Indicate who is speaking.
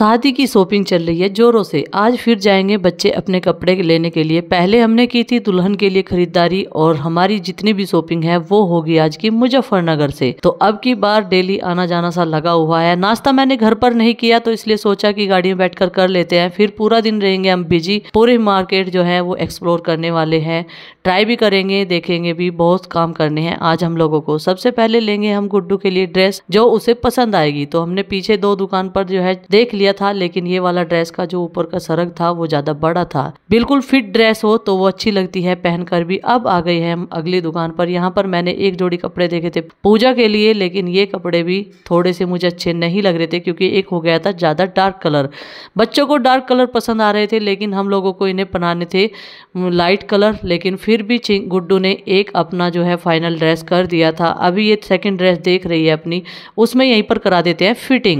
Speaker 1: शादी की शॉपिंग चल रही है जोरों से आज फिर जाएंगे बच्चे अपने कपड़े लेने के लिए पहले हमने की थी दुल्हन के लिए खरीदारी और हमारी जितनी भी शॉपिंग है वो होगी आज की मुजफ्फरनगर से तो अब की बार डेली आना जाना सा लगा हुआ है नाश्ता मैंने घर पर नहीं किया तो इसलिए सोचा की गाड़ी में बैठ कर लेते हैं फिर पूरा दिन रहेंगे हम बिजी पूरे मार्केट जो है वो एक्सप्लोर करने वाले हैं ट्राई भी करेंगे देखेंगे भी बहुत काम करने हैं आज हम लोगों को सबसे पहले लेंगे हम गुड्डू के लिए ड्रेस जो उसे पसंद आएगी तो हमने पीछे दो दुकान पर जो है देख लिया दिया था लेकिन ये वाला ड्रेस का जो ऊपर का सरक था वो ज़्यादा बड़ा था बिल्कुल फिट ड्रेस हो तो वो अच्छी लगती है पहनकर भी अब आ गई है हम अगली दुकान पर यहाँ पर मैंने एक जोड़ी कपड़े देखे थे पूजा के लिए लेकिन ये कपड़े भी थोड़े से मुझे अच्छे नहीं लग रहे थे क्योंकि एक हो गया था ज़्यादा डार्क कलर बच्चों को डार्क कलर पसंद आ रहे थे लेकिन हम लोगों को इन्हें पहनाने थे लाइट कलर लेकिन फिर भी गुड्डू ने एक अपना जो है फाइनल ड्रेस कर दिया था अभी ये सेकेंड ड्रेस देख रही है अपनी उसमें यहीं पर करा देते हैं फिटिंग